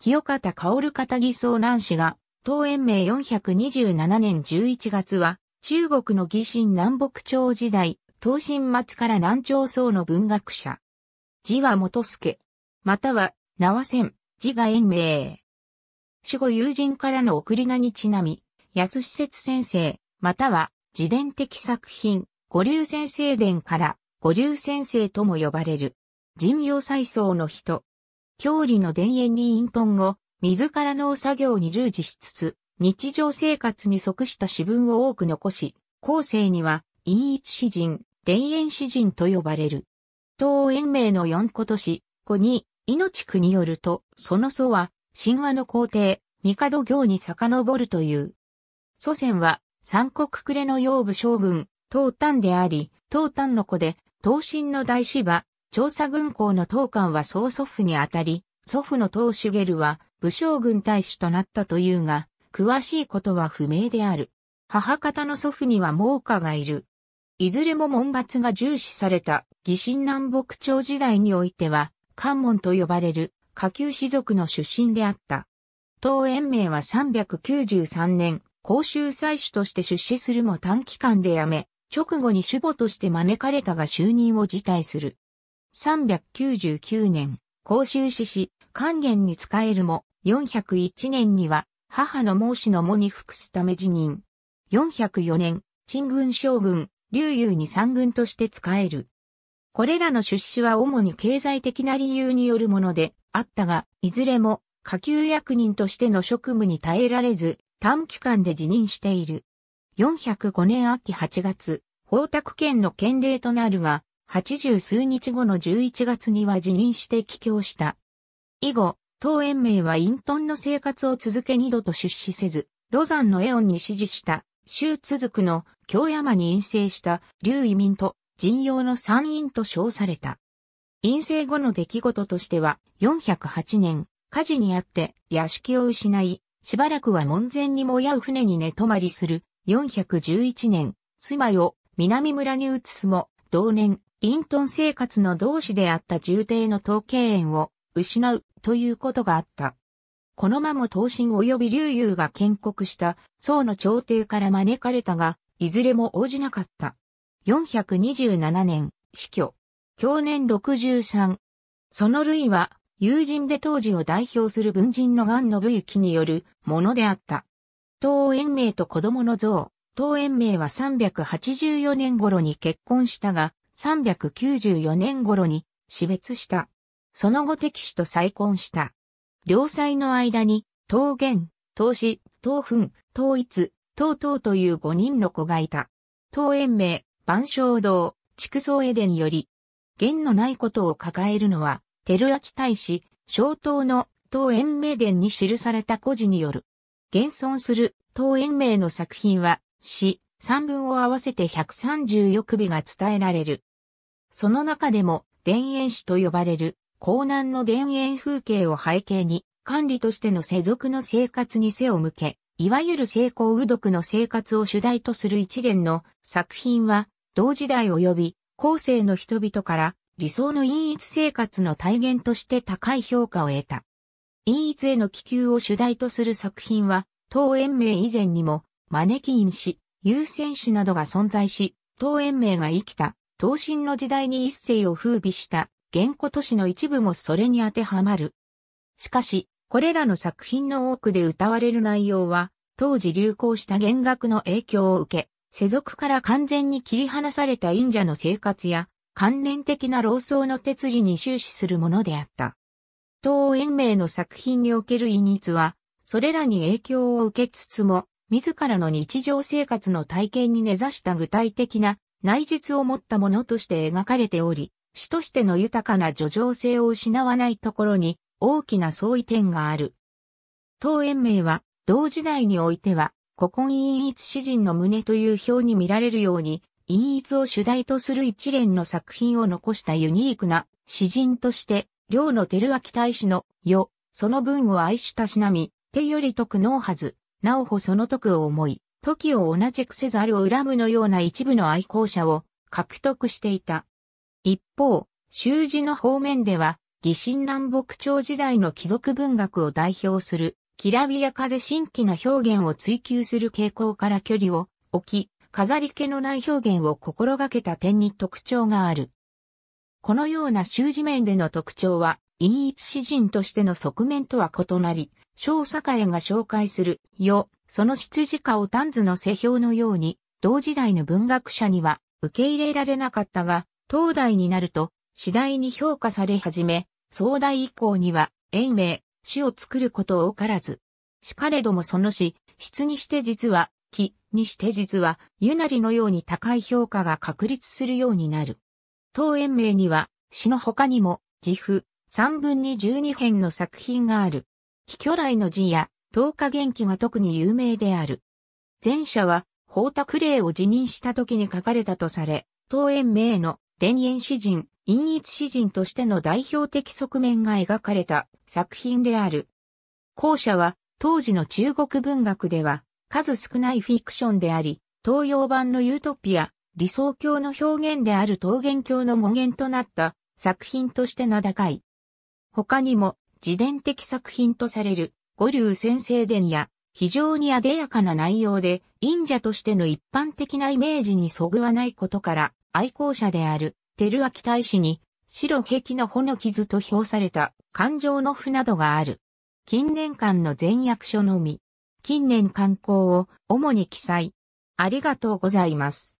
清方薫方義僧蘭氏が、東延明427年11月は、中国の義神南北朝時代、東新末から南朝僧の文学者。字は元助。または、縄線、字が延明。死後友人からの送り名にちなみ、安施設先生、または、自伝的作品、五流先生伝から、五流先生とも呼ばれる。人用再僧の人、郷里の田園に隠遁後、自ら農作業に従事しつつ、日常生活に即した詩文を多く残し、後世には、陰一詩人、田園詩人と呼ばれる。東園名の四と年、子に、命区によると、その祖は、神話の皇帝、帝行に遡るという。祖先は、三国暮れの養武将軍、東丹であり、東丹の子で、東神の大芝、調査軍校の当官は曹祖父にあたり、祖父の当主ゲルは武将軍大使となったというが、詳しいことは不明である。母方の祖父には猛火がいる。いずれも門罰が重視された義神南北朝時代においては、関門と呼ばれる下級士族の出身であった。当延命は393年、公衆祭主として出資するも短期間で辞め、直後に主母として招かれたが就任を辞退する。399年、公衆死し、還元に仕えるも、401年には、母の孟子の母に服すため辞任。404年、陳軍将軍、劉裕に三軍として仕える。これらの出資は主に経済的な理由によるものであったが、いずれも下級役人としての職務に耐えられず、短期間で辞任している。405年秋8月、宝卓県の県令となるが、80数日後の11月には辞任して帰郷した。以後、当園名は隠遁の生活を続け二度と出資せず、ロザンのエオンに支持した、州続くの京山に陰性した劉移民と人用の参院と称された。陰性後の出来事としては、408年、火事にあって屋敷を失い、しばらくは門前にもやう船に寝泊まりする411年、住まいを南村に移すも、同年隠遁生活の同志であった重帝の統計縁を失うということがあった。このまま東進及び竜遊が建国した宋の朝廷から招かれたが、いずれも応じなかった。427年、死去。去年63。その類は、友人で当時を代表する文人の菅信行によるものであった。東延明と子供の像、東延明は384年頃に結婚したが、394年頃に死別した。その後敵氏と再婚した。両妻の間に、桃源、東子、東墳、東一、東東という5人の子がいた。東園名、万象堂、畜層エデンより、弦のないことを抱えるのは、照明大使、小東の東園名伝に記された故事による。現存する東園名の作品は、詩、三文を合わせて134首が伝えられる。その中でも田園市と呼ばれる江南の田園風景を背景に管理としての世俗の生活に背を向け、いわゆる成功うどくの生活を主題とする一連の作品は同時代及び後世の人々から理想の陰逸生活の体現として高い評価を得た。陰逸への気球を主題とする作品は、当園名以前にも、マネキン氏、優先氏などが存在し、当園名が生きた東進の時代に一世を風靡した原古都市の一部もそれに当てはまる。しかし、これらの作品の多くで歌われる内容は、当時流行した弦楽の影響を受け、世俗から完全に切り離された忍者の生活や、関連的な老僧の哲理に終始するものであった。東延明の作品における異日は、それらに影響を受けつつも、自らの日常生活の体験に根ざした具体的な内実を持ったものとして描かれており、主としての豊かな叙情性を失わないところに大きな相違点がある。当延名は同時代においては古今陰逸詩人の胸という表に見られるように陰逸を主題とする一連の作品を残したユニークな詩人として両の照明大使の世、その文を愛したしなみ、手より徳のはず、なおほその徳を思い、時を同じくせざるを恨むのような一部の愛好者を獲得していた。一方、習字の方面では、義神南北朝時代の貴族文学を代表する、きらびやかで新規な表現を追求する傾向から距離を置き、飾り気のない表現を心がけた点に特徴がある。このような習字面での特徴は、陰一詩人としての側面とは異なり、小栄が紹介する、よ、その執事を丹図の世表のように、同時代の文学者には受け入れられなかったが、当代になると次第に評価され始め、壮大以降には、永明、詩を作ることを多からず。しかれどもその詩、質にして実は、気にして実は、ゆなりのように高い評価が確立するようになる。当延明には、詩の他にも、自負、三分に十二編の作品がある。非巨来の字や、東0元気が特に有名である。前者は、宝卓令を辞任した時に書かれたとされ、東園名の田園詩人、陰一詩人としての代表的側面が描かれた作品である。後者は、当時の中国文学では、数少ないフィクションであり、東洋版のユートピア、理想郷の表現である桃源郷の語源となった作品として名高い。他にも、自伝的作品とされる五流先生伝や、非常に艶やかな内容で、忍者としての一般的なイメージにそぐわないことから、愛好者である、照明大使に、白壁の穂の傷と評された、感情の符などがある。近年間の全役所のみ、近年刊行を主に記載。ありがとうございます。